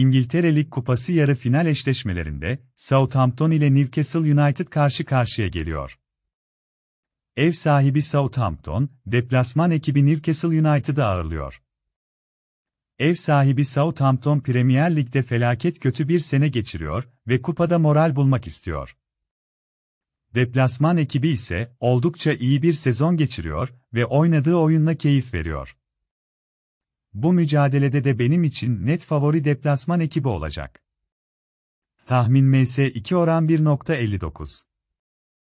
İngiltere Lig Kupası yarı final eşleşmelerinde Southampton ile Newcastle United karşı karşıya geliyor. Ev sahibi Southampton, deplasman ekibi Newcastle United'ı ağırlıyor. Ev sahibi Southampton Premier Lig'de felaket kötü bir sene geçiriyor ve kupada moral bulmak istiyor. Deplasman ekibi ise oldukça iyi bir sezon geçiriyor ve oynadığı oyunla keyif veriyor. Bu mücadelede de benim için net favori deplasman ekibi olacak. Tahmin MS2 oran 1.59